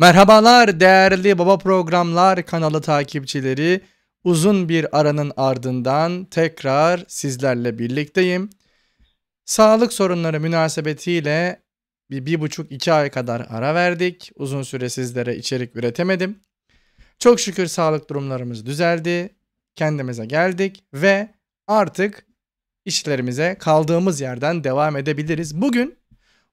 Merhabalar değerli Baba Programlar kanalı takipçileri. Uzun bir aranın ardından tekrar sizlerle birlikteyim. Sağlık sorunları münasebetiyle bir, bir buçuk iki ay kadar ara verdik. Uzun süre sizlere içerik üretemedim. Çok şükür sağlık durumlarımız düzeldi. Kendimize geldik ve artık işlerimize kaldığımız yerden devam edebiliriz. Bugün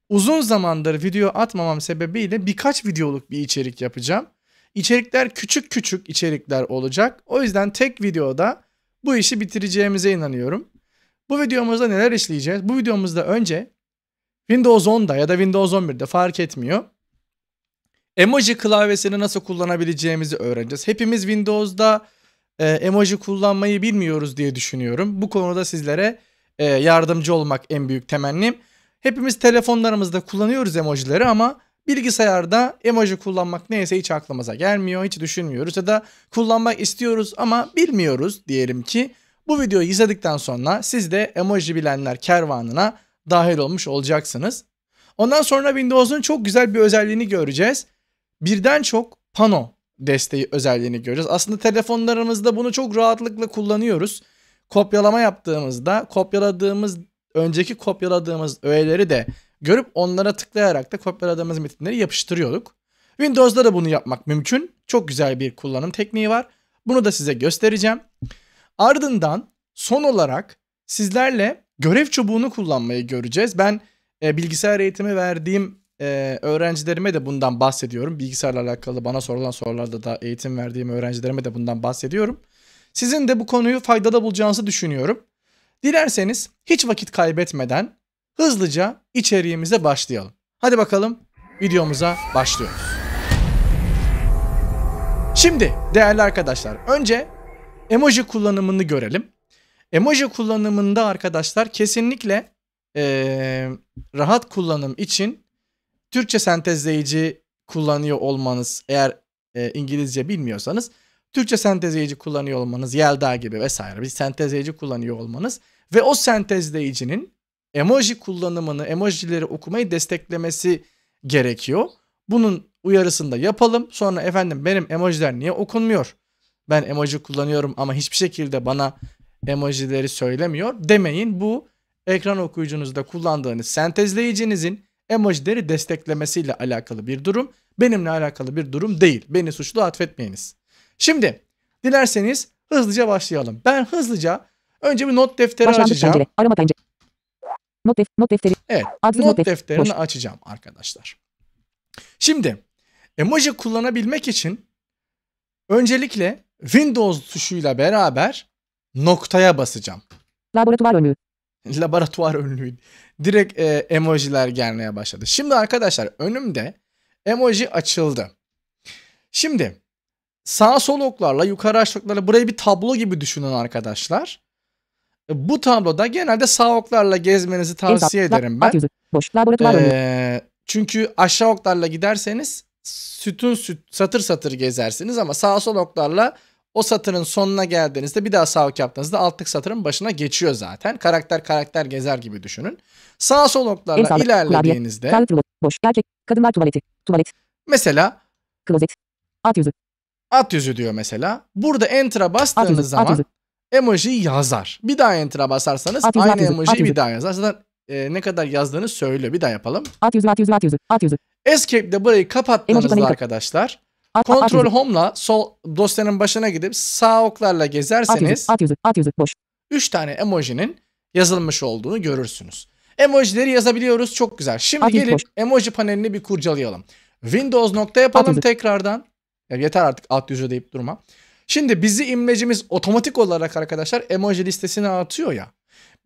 Uzun zamandır video atmamam sebebiyle birkaç videoluk bir içerik yapacağım. İçerikler küçük küçük içerikler olacak. O yüzden tek videoda bu işi bitireceğimize inanıyorum. Bu videomuzda neler işleyeceğiz? Bu videomuzda önce Windows 10'da ya da Windows 11'de fark etmiyor. Emoji klavyesini nasıl kullanabileceğimizi öğreneceğiz. Hepimiz Windows'da e, emoji kullanmayı bilmiyoruz diye düşünüyorum. Bu konuda sizlere e, yardımcı olmak en büyük temennim. Hepimiz telefonlarımızda kullanıyoruz emojileri ama bilgisayarda emoji kullanmak neyse hiç aklımıza gelmiyor, hiç düşünmüyoruz ya da kullanmak istiyoruz ama bilmiyoruz diyelim ki. Bu videoyu izledikten sonra siz de emoji bilenler kervanına dahil olmuş olacaksınız. Ondan sonra Windows'un çok güzel bir özelliğini göreceğiz. Birden çok pano desteği özelliğini göreceğiz. Aslında telefonlarımızda bunu çok rahatlıkla kullanıyoruz. Kopyalama yaptığımızda kopyaladığımız önceki kopyaladığımız öğeleri de görüp onlara tıklayarak da kopyaladığımız metinleri yapıştırıyorduk. Windows'da da bunu yapmak mümkün. Çok güzel bir kullanım tekniği var. Bunu da size göstereceğim. Ardından son olarak sizlerle görev çubuğunu kullanmayı göreceğiz. Ben e, bilgisayar eğitimi verdiğim e, öğrencilerime de bundan bahsediyorum. Bilgisayarla alakalı bana sorulan sorularda da eğitim verdiğim öğrencilerime de bundan bahsediyorum. Sizin de bu konuyu faydalı bulacağınızı düşünüyorum. Dilerseniz hiç vakit kaybetmeden hızlıca içeriğimize başlayalım. Hadi bakalım videomuza başlıyoruz. Şimdi değerli arkadaşlar önce emoji kullanımını görelim. Emoji kullanımında arkadaşlar kesinlikle ee, rahat kullanım için Türkçe sentezleyici kullanıyor olmanız eğer e, İngilizce bilmiyorsanız Türkçe sentezleyici kullanıyor olmanız, Yelda gibi vesaire bir sentezleyici kullanıyor olmanız ve o sentezleyicinin emoji kullanımını, emojileri okumayı desteklemesi gerekiyor. Bunun uyarısını da yapalım. Sonra efendim benim emojiler niye okunmuyor? Ben emoji kullanıyorum ama hiçbir şekilde bana emojileri söylemiyor demeyin. Bu ekran okuyucunuzda kullandığınız sentezleyicinizin emojileri desteklemesiyle alakalı bir durum. Benimle alakalı bir durum değil. Beni suçlu atfetmeyiniz. Şimdi dilerseniz hızlıca başlayalım. Ben hızlıca önce bir not defteri Başlangıç açacağım. Pencere, arama pencere. Not, def not defteri. Evet. Adlı not, not defterini boş. açacağım arkadaşlar. Şimdi emoji kullanabilmek için öncelikle Windows tuşuyla beraber noktaya basacağım. Laboratuvar önlüğü. Laboratuvar önlüğü. Direkt e, emojiler gelmeye başladı. Şimdi arkadaşlar önümde emoji açıldı. Şimdi Sağ sol oklarla yukarı aşağı burayı bir tablo gibi düşünün arkadaşlar. E, bu tabloda genelde sağ oklarla gezmenizi tavsiye ederim ben. Boş. Ee, çünkü aşağı oklarla giderseniz sütun süt, satır satır gezersiniz ama sağ sol oklarla o satırın sonuna geldiğinizde bir daha sağ ok yaptığınızda altlık satırın başına geçiyor zaten. Karakter karakter gezer gibi düşünün. Sağ sol oklarla sağlık, ilerlediğinizde klavye, boş, gerçek kadınlar tuvaleti, tuvalet. Mesela klozet, alt yüzü, at yüzü diyor mesela. Burada enter'a bastığınız yüzü, zaman emoji yazar. Bir daha enter'a basarsanız yüzü, aynı emoji bir daha yazar. Zaten e, ne kadar yazdığını söylüyor. Bir daha yapalım. At yüzü at yüzü at yüzü at yüzü. Escape'de burayı kapattığınızda arkadaşlar at, Ctrl at Home'la sol dosyanın başına gidip sağ oklarla gezerseniz at yüzü, at yüzü, boş. 3 tane emojinin yazılmış olduğunu görürsünüz. Emojileri yazabiliyoruz. Çok güzel. Şimdi at gelip boş. emoji panelini bir kurcalayalım. Windows nokta yapalım tekrardan. Ya yeter artık alt yüzü deyip durma. Şimdi bizi imlecimiz otomatik olarak arkadaşlar emoji listesine atıyor ya.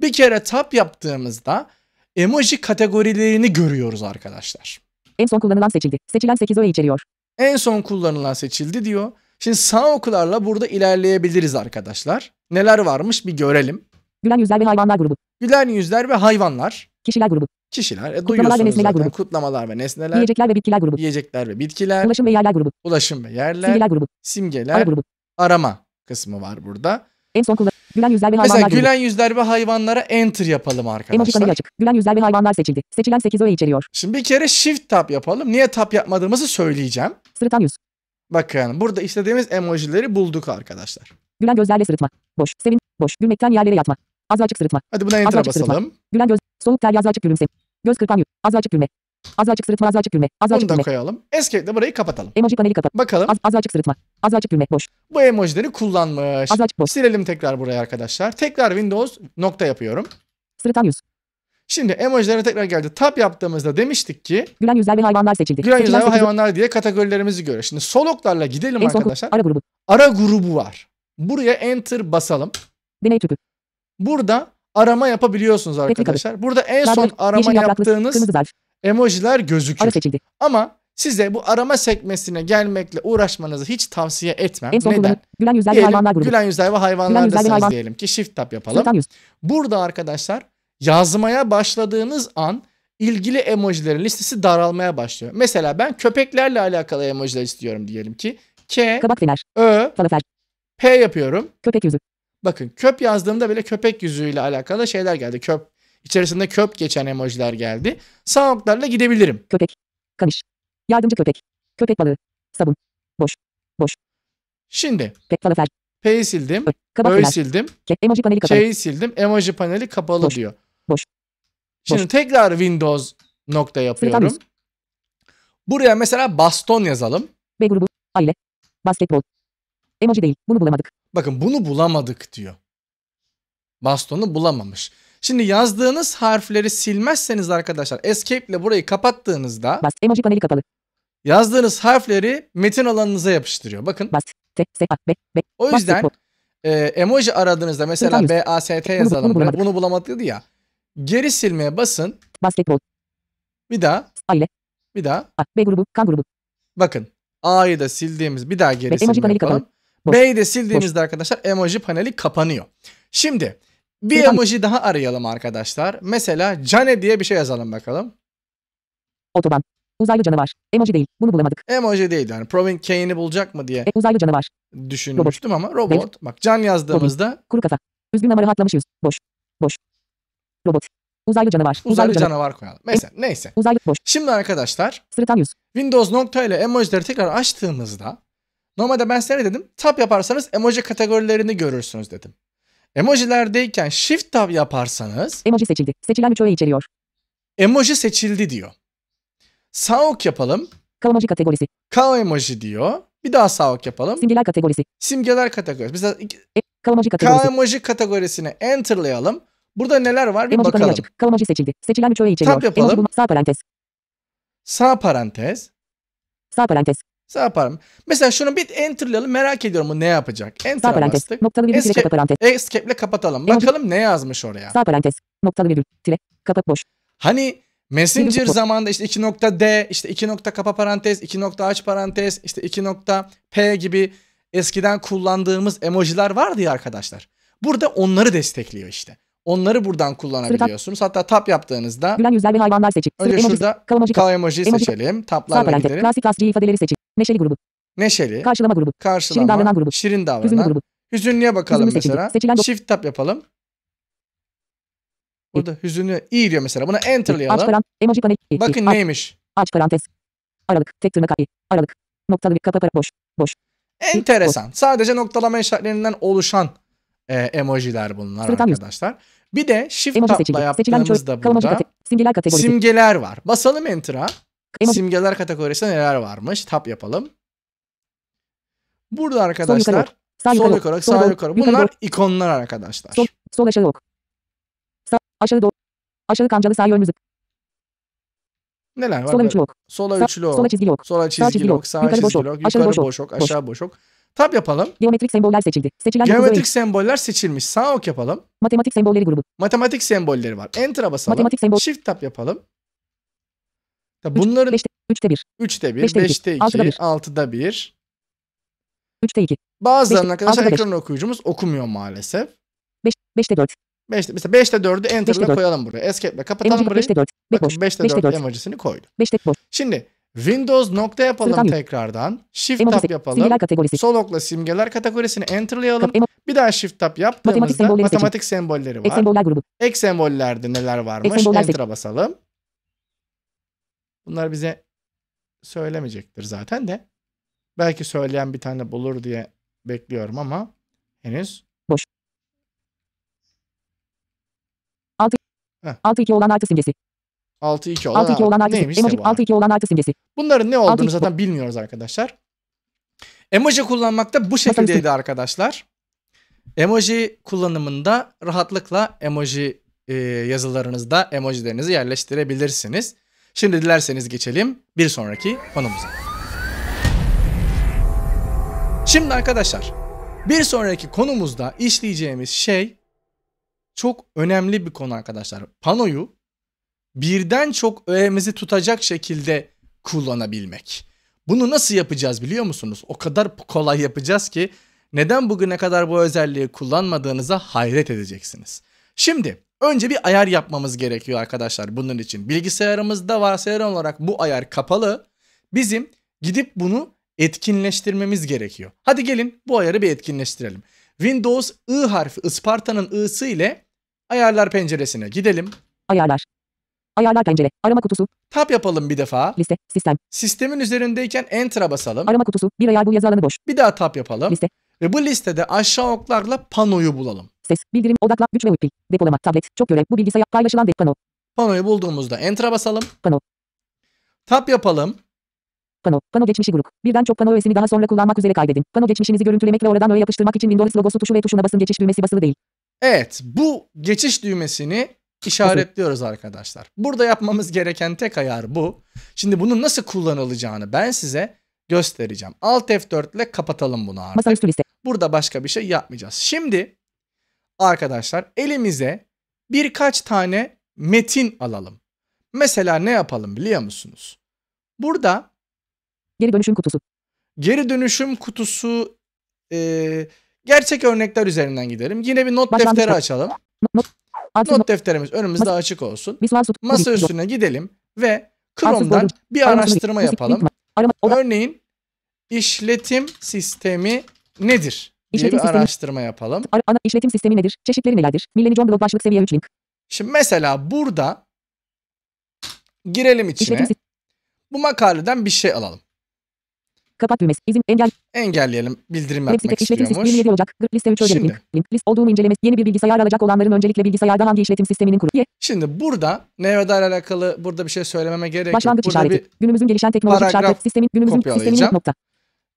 Bir kere tap yaptığımızda emoji kategorilerini görüyoruz arkadaşlar. En son kullanılan seçildi. Seçilen 8 öğe içeriyor. En son kullanılan seçildi diyor. Şimdi sağ okularla burada ilerleyebiliriz arkadaşlar. Neler varmış bir görelim. Gülen yüzler ve hayvanlar grubu. Gülen yüzler ve hayvanlar. Kişiler grubu. Kişiler, e, kutlamalar ve nesneler zaten. grubu. Kutlamalar ve nesneler. Yiyecekler ve bitkiler grubu. Yiyecekler ve bitkiler. Ulaşım ve yerler grubu. Ulaşım ve yerler. Simgeler grubu. Simgeler. Ara grubu. Arama kısmı var burada. En son kullan. Gülen yüzler ve hayvanlar Mesela gülen grubu. yüzler ve hayvanlara enter yapalım arkadaşlar. Emotikonuyla açık. Gülen yüzler ve hayvanlar seçildi. Seçilen 8 öğe içeriyor. Şimdi bir kere shift tab yapalım. Niye tab yapmadığımızı söyleyeceğim. Sırıtan yüz. Bakın burada istediğimiz emojileri bulduk arkadaşlar. Gülen gözlerle sırıtma. Boş. Sevin. Boş. Gülmekten yerlere yatma. Azra açık sırıtma. Hadi buna enter'a basalım. Sırıtma. Gülen göz. Soğuk ter yazra açık gülümse. Göz kırpan yüz, Azra açık gülme. Azra açık sırıtma, azra açık gülme. Azra açık gülme. koyalım. Escape'le burayı kapatalım. Emoji paneli kapat. Bakalım Az, azra açık sırıtma. Azra açık gülme. Boş. bu emojileri kullanmış. Azra açık boş. Silelim tekrar buraya arkadaşlar. Tekrar Windows nokta yapıyorum. Sırıtan yüz. Şimdi emojilere tekrar geldi. Tap yaptığımızda demiştik ki Gülen yüzler ve hayvanlar seçildi. gülen yüzler ve hayvanlar diye kategorilerimizi göre. Şimdi soloklarla gidelim En son arkadaşlar. Ara grubu. Ara grubu var. Buraya enter basalım. Deney tüpü. Burada arama yapabiliyorsunuz arkadaşlar. Burada en son arama yaptığınız emojiler gözüküyor. Ama size bu arama sekmesine gelmekle uğraşmanızı hiç tavsiye etmem. Neden? Grubu, gülen yüzler diyelim, ve hayvanlar grubu. Gülen yüzler ve hayvanlar hayvan. diyelim ki shift tab yapalım. Burada arkadaşlar yazmaya başladığınız an ilgili emojilerin listesi daralmaya başlıyor. Mesela ben köpeklerle alakalı emojiler istiyorum diyelim ki. K, Kabak fener. Ö, falafel P yapıyorum. Köpek yüzü. Bakın köp yazdığımda bile köpek yüzüğüyle alakalı şeyler geldi. Köp içerisinde köp geçen emojiler geldi. Sağ gidebilirim. Köpek. Kamış. Yardımcı köpek. Köpek balığı. Sabun. Boş. Boş. Şimdi. Pe falafer. P'yi sildim. Ö'yü sildim. emoji paneli kapalı. Şeyi sildim. Emoji paneli kapalı Boş. diyor. Boş. Şimdi Boş. tekrar Windows nokta yapıyorum. Buraya mesela baston yazalım. B grubu. Aile. Basketbol. Emoji değil. Bunu bulamadık. Bakın bunu bulamadık diyor. Bastonu bulamamış. Şimdi yazdığınız harfleri silmezseniz arkadaşlar escape ile burayı kapattığınızda Bas. Emoji paneli kapalı. Yazdığınız harfleri metin alanınıza yapıştırıyor. Bakın. Bas. T, S, A, B, B. O yüzden e, emoji aradığınızda mesela B, A, S, T yazalım. Bunu, bunu, bulamadık. bunu ya. Geri silmeye basın. Basketbol. Bir daha. Aile. Bir daha. A, B grubu, kan grubu. Bakın. A'yı da sildiğimiz bir daha geri silmeye yapalım. Kapalı. B'yi de sildiğimizde Boş. arkadaşlar emoji paneli kapanıyor. Şimdi bir emoji daha arayalım arkadaşlar. Mesela Cane diye bir şey yazalım bakalım. Otoban. Uzaylı canavar. Emoji değil. Bunu bulamadık. Emoji değil yani. Provin Kane'i bulacak mı diye. E, uzaylı canavar. Düşünmüştüm robot. ama robot. Dev. Bak can yazdığımızda. Robin. Kuru kafa. Üzgün ama rahatlamış yüz. Boş. Boş. Robot. Uzaylı canavar. Uzaylı, uzaylı canavar. canavar koyalım. Mesela e, neyse. Uzaylı boş. Şimdi arkadaşlar. Sırıtan yüz. Windows nokta ile emojileri tekrar açtığımızda Normalde ben size ne dedim? Tab yaparsanız emoji kategorilerini görürsünüz dedim. Emojilerdeyken shift tab yaparsanız emoji seçildi. Seçilen 3 öğe içeriyor. Emoji seçildi diyor. Sağ ok yapalım. K emoji kategorisi. K emoji diyor. Bir daha sağ ok yapalım. Simgeler kategorisi. Simgeler kategorisi. Biz iki... E, K emoji kategorisi. K emoji kategorisine enterlayalım. Burada neler var bir emoji bakalım. Açık. K emoji seçildi. Seçilen 3 öğe içeriyor. Tab yapalım. Emoji, sağ parantez. Sağ parantez. Sağ parantez. Sağ yaparım. Mesela şunu bir enterlayalım. Merak ediyorum bu ne yapacak. Enter Sağ parantez. Bastık. Noktalı virgül escape, kapa parantez. Escape ile kapatalım. Bakalım ne yazmış oraya. Sağ parantez. Noktalı virgül tire kapat boş. Hani Messenger zamanında işte 2 nokta D, işte 2 nokta kapa parantez, 2 nokta aç parantez, işte 2 nokta P gibi eskiden kullandığımız emojiler vardı ya arkadaşlar. Burada onları destekliyor işte. Onları buradan kullanabiliyorsunuz. Hatta tap yaptığınızda gülen yüzler ve hayvanlar seçin. Önce Sırf şurada emoji, kav emoji seçelim. Taplarla gidelim. Klasik klasik ifadeleri seçin. Neşeli grubu. Neşeli. Karşılama grubu. Karşılama. Şirin davranan grubu. Şirin davranan. Hüzünlü grubu. Hüzünlüye bakalım Hüzünlü mesela. Seçilen Shift tap yapalım. Burada hüzünlü iyi diyor mesela. Buna enterlayalım. Aç paran, emoji panel. Bakın aç, neymiş. Aç parantez. Aralık. Tek tırnak i. Aralık. Noktalı bir kapa para boş. Boş. Enteresan. Sadece noktalama işaretlerinden oluşan e, emojiler bunlar Sıradan arkadaşlar. Bir de shift Emoji tabla seçili. yaptığımızda burada simgeler, simgeler var. Basalım enter'a. Simgeler kategorisinde neler varmış? Tap yapalım. Burada arkadaşlar Sağ yukarı, sol yukarı, ok, sağ yukarı. yukarı. Bunlar yukarı ikonlar arkadaşlar. Sol, sol aşağı yok. Sağ, aşağı doğru. Aşağı kancalı sağ yön müzik. Neler var? Sola üçlü ok. Sola üçlü ok. Sola çizgili ok. Sola çizgili ok. Sağ çizgi ok. Yukarı boş ok. Aşağı boş ok. Tab yapalım. Geometrik semboller seçildi. Seçilen Geometrik semboller seçilmiş. Sağ ok yapalım. Matematik sembolleri grubu. Matematik sembolleri var. Enter'a basalım. Matematik sembol. Shift tab yapalım. Ya bunların 3'te 1. 3'te 1, 5'te 2, 6'da 1. 3'te 2. Bazılarının arkadaşlar ekran okuyucumuz okumuyor maalesef. 5'te 4. 5'te mesela 5'te 4'ü enter'la koyalım buraya. Escape'le kapatalım burayı. 5'te 4. 5'te 4 emojisini koydum. 5'te 4. Şimdi Windows nokta yapalım Sırtan tekrardan. Shift tab yapalım. sol okla simgeler kategorisini enterlayalım. Bir daha shift tab yaptığımızda matematik sembolleri, matematik sembolleri var. Ek semboller grubu. Ek sembollerde neler varmış? Enter'a basalım. Bunlar bize söylemeyecektir zaten de. Belki söyleyen bir tane bulur diye bekliyorum ama henüz boş. 6 Heh. 6 2 olan artı simgesi. 6-2 olan, olan artı neymiş emoji, 6-2 olan artı simgesi. Bunların ne olduğunu zaten bilmiyoruz arkadaşlar. Emoji kullanmak da bu şekildeydi arkadaşlar. Emoji kullanımında rahatlıkla emoji e, yazılarınızda emojilerinizi yerleştirebilirsiniz. Şimdi dilerseniz geçelim bir sonraki konumuza. Şimdi arkadaşlar bir sonraki konumuzda işleyeceğimiz şey çok önemli bir konu arkadaşlar. Panoyu birden çok öğemizi tutacak şekilde kullanabilmek. Bunu nasıl yapacağız biliyor musunuz? O kadar kolay yapacağız ki neden bugüne kadar bu özelliği kullanmadığınıza hayret edeceksiniz. Şimdi önce bir ayar yapmamız gerekiyor arkadaşlar bunun için. Bilgisayarımızda varsayılan olarak bu ayar kapalı. Bizim gidip bunu etkinleştirmemiz gerekiyor. Hadi gelin bu ayarı bir etkinleştirelim. Windows I harfi Isparta'nın I'sı ile ayarlar penceresine gidelim. Ayarlar. Ayarlar pencere. Arama kutusu. Tap yapalım bir defa. Liste. Sistem. Sistemin üzerindeyken Enter'a basalım. Arama kutusu. Bir ayar bu yazı alanı boş. Bir daha tap yapalım. Liste. Ve bu listede aşağı oklarla panoyu bulalım. Ses, bildirim, odakla, güç ve pil, depolama, tablet, çok görev, bu bilgisayar, paylaşılan de pano. Panoyu bulduğumuzda Enter'a basalım. Pano. Tap yapalım. Pano, pano geçmişi grup. Birden çok pano öğesini daha sonra kullanmak üzere kaydedin. Pano geçmişinizi görüntülemek ve oradan öğe yapıştırmak için Windows logosu tuşu ve tuşuna basın geçiş düğmesi basılı değil. Evet, bu geçiş düğmesini işaretliyoruz arkadaşlar. Burada yapmamız gereken tek ayar bu. Şimdi bunun nasıl kullanılacağını ben size göstereceğim. Alt F4 ile kapatalım bunu artık. Burada başka bir şey yapmayacağız. Şimdi arkadaşlar elimize birkaç tane metin alalım. Mesela ne yapalım biliyor musunuz? Burada geri dönüşüm kutusu. Geri dönüşüm kutusu e, gerçek örnekler üzerinden gidelim. Yine bir not defteri açalım. Not, Not defterimiz önümüzde açık olsun. Masa üstüne gidelim ve Chrome'dan bir araştırma yapalım. Örneğin işletim sistemi nedir? Diye bir sistemi. araştırma yapalım. Ana işletim sistemi nedir? Çeşitleri nelerdir? Millenium Blog başlık seviye 3 link. Şimdi mesela burada girelim içine. bu makaleden bir şey alalım. Kapat düğmesi. İzin. Engel. Engelleyelim. Bildirim yapmak Web site, işletim 27 Ocak. Liste 3 ödeme. Link. Link. List olduğum incelemesi. Yeni bir bilgisayar alacak olanların öncelikle bilgisayarda hangi işletim sisteminin kurulu. Şimdi burada Nevada ile alakalı burada bir şey söylememe gerek Başlangıç yok. Burada işareti. günümüzün gelişen teknolojik şartları. Sistemin günümüzün sisteminin nokta.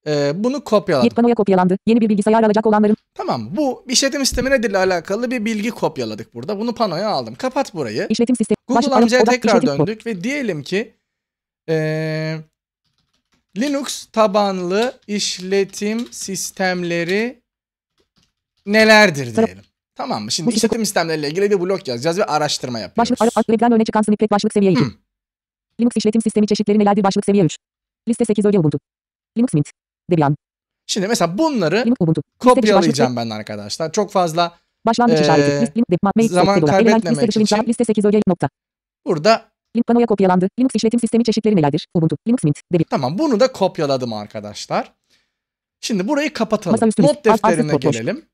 Ee, bunu kopyaladım. Yet panoya kopyalandı. Yeni bir bilgisayar alacak olanların. Tamam bu işletim sistemi nedirle alakalı bir bilgi kopyaladık burada. Bunu panoya aldım. Kapat burayı. İşletim sistemi. Google Baş, amcaya tekrar döndük ve diyelim ki ee, Linux tabanlı işletim sistemleri nelerdir diyelim. Tamam mı? Şimdi işletim sistemleriyle ilgili bir blog yazacağız ve araştırma yapacağız. Başlık ara, webden örnek çıkan snippet başlık seviye 2. Linux işletim sistemi çeşitleri nelerdir başlık seviye 3. Liste 8 öge Ubuntu. Linux Mint. Debian. Şimdi mesela bunları kopyalayacağım ben arkadaşlar. Çok fazla Başlangıç ee, işareti. zaman kaybetmemek liste, için. Liste 8 öge nokta. Burada Panoya kopyalandı. Linux işletim sistemi çeşitleri nelerdir? Ubuntu, Linux Mint, Debian. Tamam bunu da kopyaladım arkadaşlar. Şimdi burayı kapatalım. Not defterine Ar gelelim.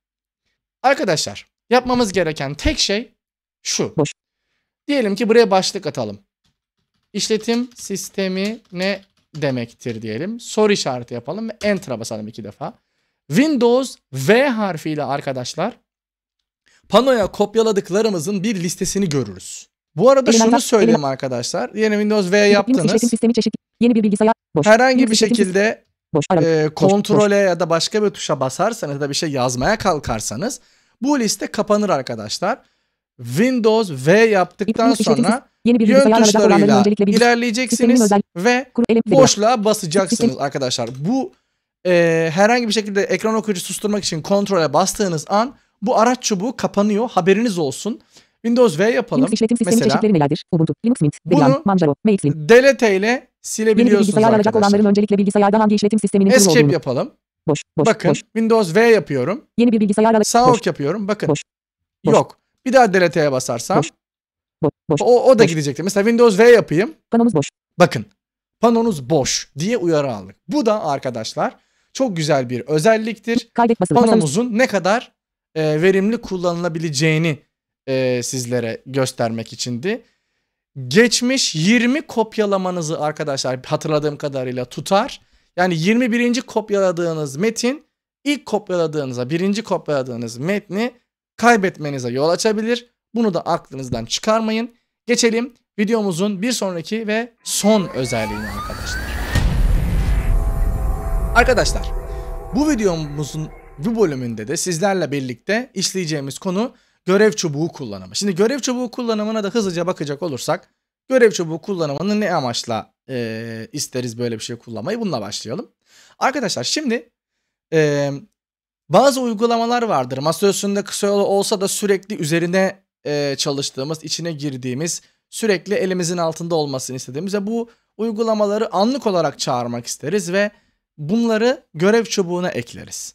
Arkadaşlar yapmamız gereken tek şey şu. Boş. Diyelim ki buraya başlık atalım. İşletim sistemi ne demektir diyelim. Soru işareti yapalım ve Enter'a basalım iki defa. Windows V harfiyle arkadaşlar panoya kopyaladıklarımızın bir listesini görürüz. Bu arada Element, şunu söyleyeyim arkadaşlar. Yeni Windows V yaptınız. sistemi çeşitli. Yeni bir bilgisayar. Boş. Herhangi bir şekilde boş, e, kontrole boş, ya da başka bir tuşa basarsanız ya da bir şey yazmaya kalkarsanız bu liste kapanır arkadaşlar. Windows V yaptıktan sonra yeni bir yön tuşlarıyla ilerleyeceksiniz ve boşluğa basacaksınız arkadaşlar. Bu e, herhangi bir şekilde ekran okuyucu susturmak için kontrole bastığınız an bu araç çubuğu kapanıyor. Haberiniz olsun. Windows V yapalım. Linux işletim sistemi Mesela, çeşitleri nelerdir? Ubuntu, Linux Mint, Debian, Manjaro, Mailchimp. Delete ile silebiliyorsunuz Yeni bilgisayar alacak olanların öncelikle bilgisayarda hangi işletim sisteminin kurulu olduğunu. yapalım. Boş, boş, Bakın boş. Windows V yapıyorum. Yeni bir bilgisayar alacak. Sağ boş. yapıyorum. Bakın. Boş, Yok. Bir daha Delete'e basarsam. Boş, boş, boş, o, o da boş. gidecekti. Mesela Windows V yapayım. Panomuz boş. Bakın. Panonuz boş diye uyarı aldık. Bu da arkadaşlar çok güzel bir özelliktir. Kaydet basılı. Panomuzun ne kadar e, verimli kullanılabileceğini e, sizlere göstermek içindi. Geçmiş 20 kopyalamanızı arkadaşlar hatırladığım kadarıyla tutar. Yani 21. kopyaladığınız metin ilk kopyaladığınıza, birinci kopyaladığınız metni kaybetmenize yol açabilir. Bunu da aklınızdan çıkarmayın. Geçelim videomuzun bir sonraki ve son özelliğine arkadaşlar. Arkadaşlar bu videomuzun bu bölümünde de sizlerle birlikte işleyeceğimiz konu görev çubuğu kullanımı. Şimdi görev çubuğu kullanımına da hızlıca bakacak olursak görev çubuğu kullanımını ne amaçla e, isteriz böyle bir şey kullanmayı bununla başlayalım. Arkadaşlar şimdi e, bazı uygulamalar vardır. Masa üstünde kısa yolu olsa da sürekli üzerine e, çalıştığımız, içine girdiğimiz, sürekli elimizin altında olmasını istediğimiz ve bu uygulamaları anlık olarak çağırmak isteriz ve bunları görev çubuğuna ekleriz.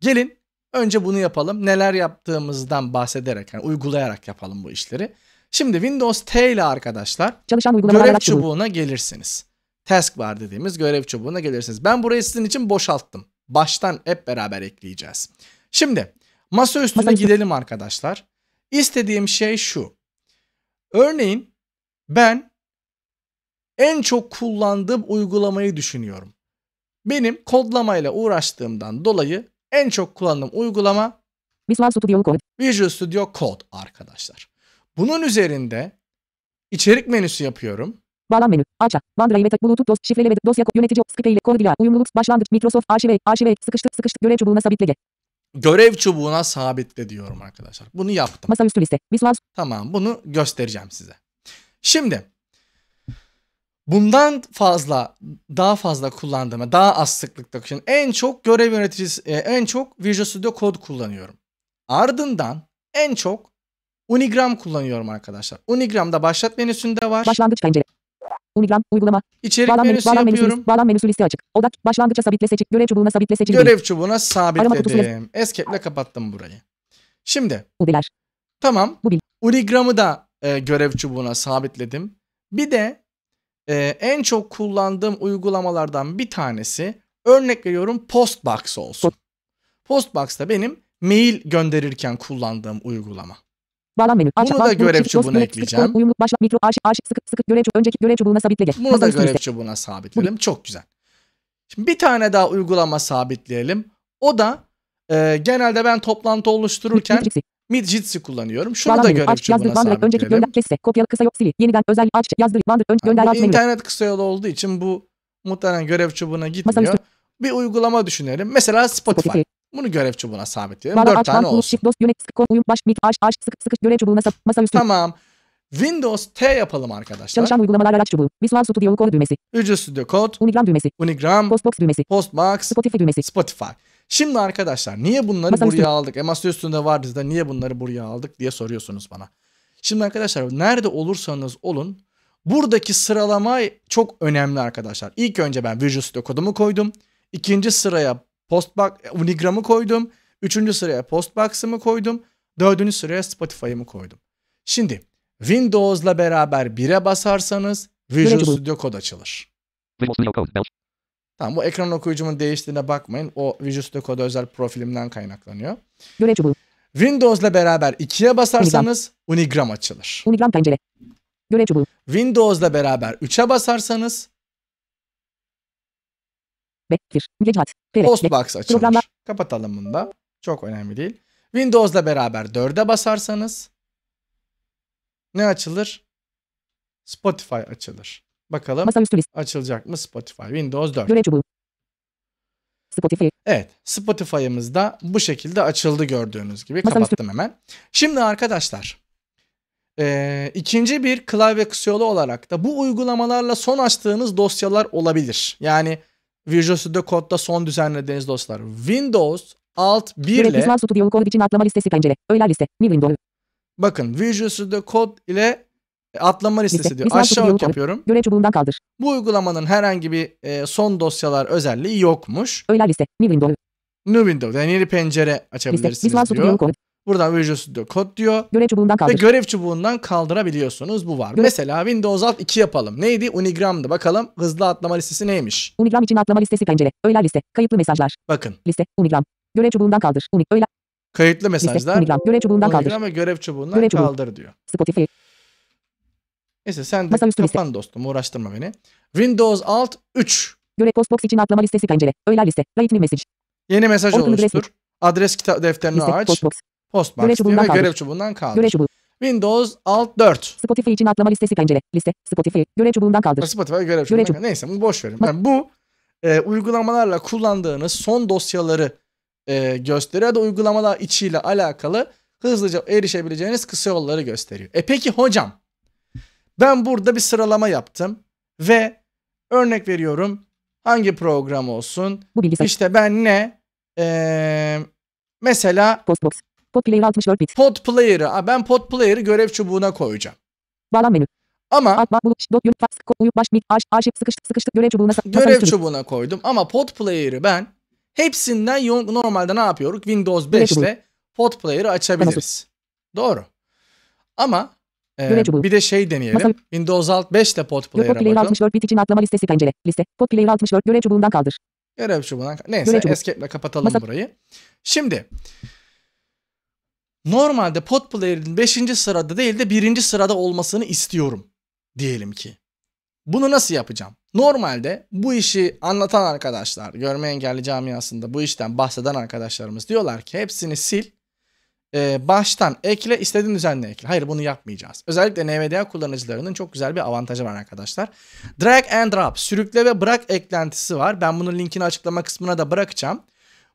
Gelin Önce bunu yapalım. Neler yaptığımızdan bahsederek, yani uygulayarak yapalım bu işleri. Şimdi Windows T ile arkadaşlar Çalışan görev çubuğuna gelirsiniz. Task var dediğimiz görev çubuğuna gelirsiniz. Ben burayı sizin için boşalttım. Baştan hep beraber ekleyeceğiz. Şimdi masa üstüne masa gidelim arkadaşlar. İstediğim şey şu. Örneğin ben en çok kullandığım uygulamayı düşünüyorum. Benim kodlamayla uğraştığımdan dolayı en çok kullandığım uygulama Visual Studio Code. Visual Studio Code arkadaşlar. Bunun üzerinde içerik menüsü yapıyorum. Bağlan menü. Alça. OneDrive ve Bluetooth dost. Şifreleme dosya yönetici. Skype ile koduyla. Uyumluluk. Başlangıç. Microsoft. Arşive. Arşive. Sıkıştık. Sıkıştık. Görev çubuğuna sabitle. Görev çubuğuna sabitle diyorum arkadaşlar. Bunu yaptım. Masaüstü liste. Visual. Tamam bunu göstereceğim size. Şimdi bundan fazla daha fazla kullandığımı daha az sıklıkla için en çok görev yöneticisi e, en çok Visual Studio Code kullanıyorum. Ardından en çok Unigram kullanıyorum arkadaşlar. Unigram'da başlat menüsünde var. Başlangıç pencere. Unigram uygulama. İçerik bağlam menüsü bağlam menüsü, yapıyorum. bağlam menüsü liste açık. Odak Başlangıçta sabitle seçik. Görev çubuğuna sabitle seçik. Görev çubuğuna sabitledim. Escape'le kapattım burayı. Şimdi. Udeler. Tamam. Bu bil. Unigram'ı da e, görev çubuğuna sabitledim. Bir de e, en çok kullandığım uygulamalardan bir tanesi örnek veriyorum Postbox olsun. Postbox da benim mail gönderirken kullandığım uygulama. Bağlan menü. Aç, Bunu da görev çubuğuna ekleyeceğim. Uyumlu, başla, mikro, arş, arş, sıkı, sıkı, görev, önceki görev çubuğuna sabitle gel. Bunu da görev çubuğuna sabitleyelim. Çok güzel. Şimdi bir tane daha uygulama sabitleyelim. O da e, genelde ben toplantı oluştururken Mid jitsi kullanıyorum. Şunu da görevçi buna sabitleyelim. Önceki gönder kesse. Kopyala kısa yok, sili. Yeniden özel aç yazdır. Vandır. önce gönder yani, İnternet kısa yol olduğu için bu muhtemelen görev çubuğuna gitmiyor. Bir uygulama düşünelim. Mesela Spotify. Spotify. Bunu görev çubuğuna sabitleyelim. Dört tane olsun. Shift, dost, yönet, sık, uyum, baş, mik, aş, aş, sık, sıkış, görev çubuğuna masaüstü. Tamam. Windows T yapalım arkadaşlar. Çalışan uygulamalar araç çubuğu. Visual Studio Code düğmesi. Visual Studio Code. Unigram düğmesi. Unigram. Postbox düğmesi. Postbox. Spotify düğmesi. Spotify. Şimdi arkadaşlar niye bunları Masa buraya aldık? E masa üstünde vardı da niye bunları buraya aldık diye soruyorsunuz bana. Şimdi arkadaşlar nerede olursanız olun buradaki sıralama çok önemli arkadaşlar. İlk önce ben Visual Studio kodumu koydum. İkinci sıraya Postbox e, Unigram'ı koydum. Üçüncü sıraya Postbox'ımı koydum. Dördüncü sıraya Spotify'ımı koydum. Şimdi Windows'la beraber 1'e basarsanız Visual Studio kod açılır. Tamam bu ekran okuyucumun değiştiğine bakmayın. O Visual Studio Code özel profilimden kaynaklanıyor. Görev çubuğu. ile beraber 2'ye basarsanız Unigram, Unigram açılır. Unigram pencere. Görev çubuğu. ile beraber 3'e basarsanız Bekir, Mügecat, Postbox açılır. Programlar. Kapatalım bunu da. Çok önemli değil. Windows ile beraber 4'e basarsanız ne açılır? Spotify açılır. Bakalım Masaüstü list. açılacak mı Spotify? Windows 4. Görev çubuğu. Spotify. Evet Spotify'ımız da bu şekilde açıldı gördüğünüz gibi. Masaüstü. Kapattım hemen. Şimdi arkadaşlar ee, ikinci bir klavye kısıyolu olarak da bu uygulamalarla son açtığınız dosyalar olabilir. Yani Visual Studio Code'da son düzenlediğiniz dosyalar. Windows Alt 1 ile... Visual Studio Code için atlama listesi pencere. Öğler liste. Mi Windows. Bakın Visual Studio Code ile e, atlama listesi diyor. Liste. Aşağı ok yapıyorum. Görev çubuğundan kaldır. Bu uygulamanın herhangi bir e, son dosyalar özelliği yokmuş. Öyle liste. New window. New window. Yani yeni pencere açabilirsiniz liste. diyor. Code. Buradan Visual Studio Code diyor. Görev çubuğundan kaldır. Ve görev çubuğundan kaldırabiliyorsunuz. Bu var. Görev. Mesela Windows Alt 2 yapalım. Neydi? Unigram'dı. Bakalım hızlı atlama listesi neymiş? Unigram için atlama listesi pencere. Öyle liste. Kayıtlı mesajlar. Bakın. Liste. Unigram. Görev çubuğundan kaldır. Unik. Öğeler. Kayıtlı mesajlar. Liste. Unigram. Görev çubuğundan Unigram kaldır. Unigram ve görev çubuğundan görev çubuğu. kaldır diyor. Spotify. Neyse sen de Masaüstü kapan dostum uğraştırma beni. Windows Alt 3. Göre postbox için atlama listesi pencere. Öğler liste. Write new message. Yeni mesaj Orkun oluştur. Adres, adres kitap defterini liste. aç. Postbox. Postbox görev çubuğundan kaldır. Görev çubuğundan kaldır. Görev çubuğu. Windows Alt 4. Spotify için atlama listesi pencere. Liste. Spotify. Görev çubuğundan kaldır. Spotify görev çubuğundan görev çubuğu. Neyse bunu boş verin. Yani bu e, uygulamalarla kullandığınız son dosyaları e, gösteriyor da uygulamalar içiyle alakalı hızlıca erişebileceğiniz kısa yolları gösteriyor. E peki hocam ben burada bir sıralama yaptım ve örnek veriyorum hangi program olsun? Bu bilgisayar. İşte ben ne? Ee, mesela Postbox. Player 64 bit. Podplayer'ı ben Podplayer'ı görev çubuğuna koyacağım. Bağlam menü. Ama Atma, buluş, dot, yun, fax, koyu, baş, mik, arş, arşiv, sıkış, sıkıştık görev çubuğuna. Görev çubuğuna koydum ama Podplayer'ı ben hepsinden normalde ne yapıyoruz? Windows 5 ile Podplayer'ı açabiliriz. Doğru. Ama ee, bir de şey deneyelim. Masa... Windows Alt 5 ile Podplayer'a Podplayer bakalım. 64 bit için atlama listesi pencere. Liste. Podplayer 64 görev çubuğundan kaldır. Görev çubuğundan Neyse görev escape ile kapatalım Masa... burayı. Şimdi normalde Podplayer'in 5. sırada değil de 1. sırada olmasını istiyorum diyelim ki. Bunu nasıl yapacağım? Normalde bu işi anlatan arkadaşlar, görme engelli camiasında bu işten bahseden arkadaşlarımız diyorlar ki hepsini sil e, baştan ekle istediğin düzenle ekle. Hayır bunu yapmayacağız. Özellikle NVDA kullanıcılarının çok güzel bir avantajı var arkadaşlar. Drag and drop sürükle ve bırak eklentisi var. Ben bunun linkini açıklama kısmına da bırakacağım.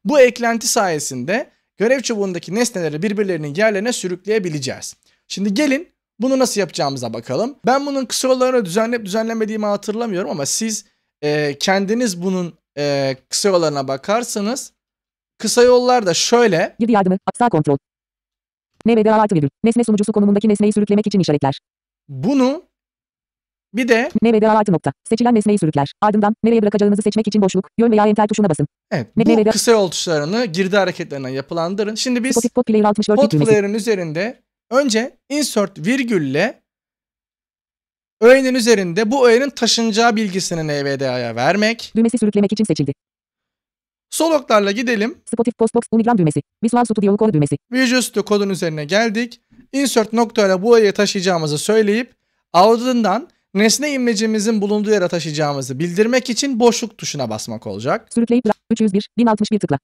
Bu eklenti sayesinde görev çubuğundaki nesneleri birbirlerinin yerlerine sürükleyebileceğiz. Şimdi gelin bunu nasıl yapacağımıza bakalım. Ben bunun kısa düzenleyip düzenlemediğimi hatırlamıyorum ama siz e, kendiniz bunun e, kısa yollarına bakarsanız kısa yollar da şöyle. Girdi yardımı, aksal kontrol, NBDA artı virgül. Nesne sunucusu konumundaki nesneyi sürüklemek için işaretler. Bunu bir de NBDA artı nokta. Seçilen nesneyi sürükler. Ardından nereye bırakacağınızı seçmek için boşluk, yön veya enter tuşuna basın. Evet. Bu NBDA... kısa yol tuşlarını girdi hareketlerinden yapılandırın. Şimdi biz Spotify Player 64 Pod Player'ın üzerinde önce insert virgülle öğenin üzerinde bu öğenin taşınacağı bilgisini NVDA'ya vermek. Düğmesi sürüklemek için seçildi. Soloklarla gidelim. Spotify Postbox Unigram düğmesi. Visual Studio kodu düğmesi. Visual Studio kodun üzerine geldik. Insert noktayla bu yere taşıyacağımızı söyleyip ardından nesne imlecimizin bulunduğu yere taşıyacağımızı bildirmek için boşluk tuşuna basmak olacak. Sürükleyip 301 1061 tıkla.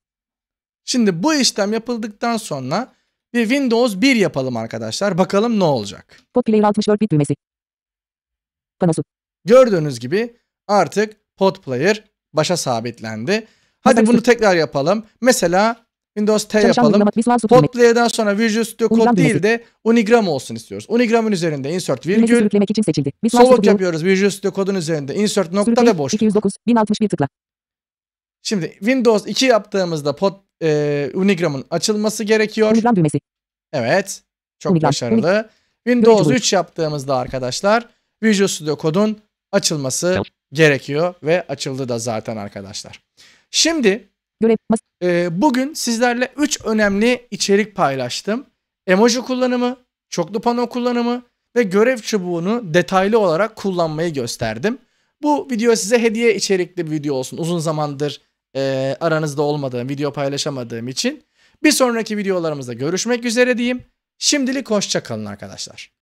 Şimdi bu işlem yapıldıktan sonra bir Windows 1 yapalım arkadaşlar. Bakalım ne olacak. Player 64 bit düğmesi. Panosu. Gördüğünüz gibi artık Player başa sabitlendi. Hadi bunu tekrar yapalım. Mesela Windows T yapalım. Potplayer'dan sonra Visual Studio Code değil de Unigram olsun istiyoruz. Unigram'ın üzerinde insert virgül. için seçildi. Soluk yapıyoruz Visual Studio Code'un üzerinde. Insert nokta ve boş. 209 1061 tıkla. Şimdi Windows 2 yaptığımızda pot, e, Unigram'ın açılması gerekiyor. Unigram düğmesi. Evet. Çok Unigram. başarılı. Windows 3 yaptığımızda arkadaşlar Visual Studio Code'un açılması gerekiyor ve açıldı da zaten arkadaşlar. Şimdi e, bugün sizlerle 3 önemli içerik paylaştım. Emoji kullanımı, çoklu pano kullanımı ve görev çubuğunu detaylı olarak kullanmayı gösterdim. Bu video size hediye içerikli bir video olsun. Uzun zamandır e, aranızda olmadığım, video paylaşamadığım için. Bir sonraki videolarımızda görüşmek üzere diyeyim. Şimdilik kalın arkadaşlar.